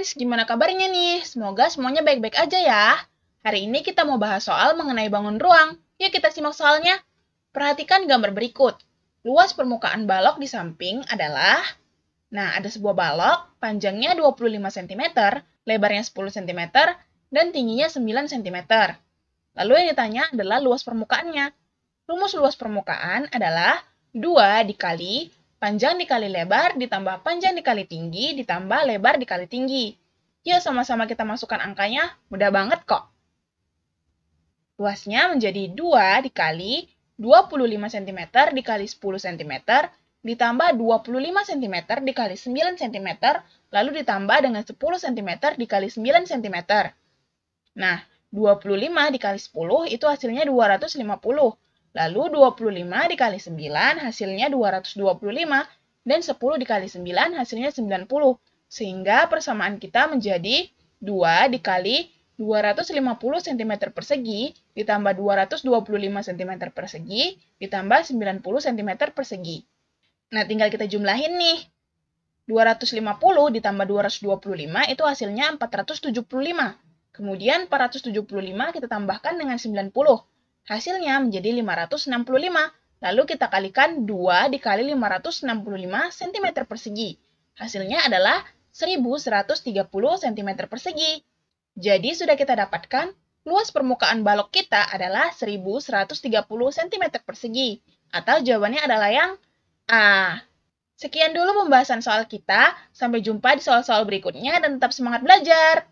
friends, gimana kabarnya nih? Semoga semuanya baik-baik aja ya. Hari ini kita mau bahas soal mengenai bangun ruang. Yuk kita simak soalnya. Perhatikan gambar berikut. Luas permukaan balok di samping adalah Nah, ada sebuah balok, panjangnya 25 cm, lebarnya 10 cm, dan tingginya 9 cm. Lalu yang ditanya adalah luas permukaannya. Rumus luas permukaan adalah 2 dikali Panjang dikali lebar ditambah panjang dikali tinggi ditambah lebar dikali tinggi. Yuk sama-sama kita masukkan angkanya, mudah banget kok. Luasnya menjadi 2 dikali 25 cm dikali 10 cm ditambah 25 cm dikali 9 cm, lalu ditambah dengan 10 cm dikali 9 cm. Nah, 25 dikali 10 itu hasilnya 250. Lalu 25 dikali 9 hasilnya 225 dan 10 dikali 9 hasilnya 90. Sehingga persamaan kita menjadi 2 dikali 250 cm persegi ditambah 225 cm persegi ditambah 90 cm persegi. Nah, tinggal kita jumlahin nih. 250 ditambah 225 itu hasilnya 475. Kemudian 475 kita tambahkan dengan 90. Hasilnya menjadi 565. Lalu kita kalikan 2 dikali 565 cm persegi. Hasilnya adalah 1130 cm persegi. Jadi sudah kita dapatkan luas permukaan balok kita adalah 1130 cm persegi. Atau jawabannya adalah yang A. Sekian dulu pembahasan soal kita. Sampai jumpa di soal-soal berikutnya dan tetap semangat belajar.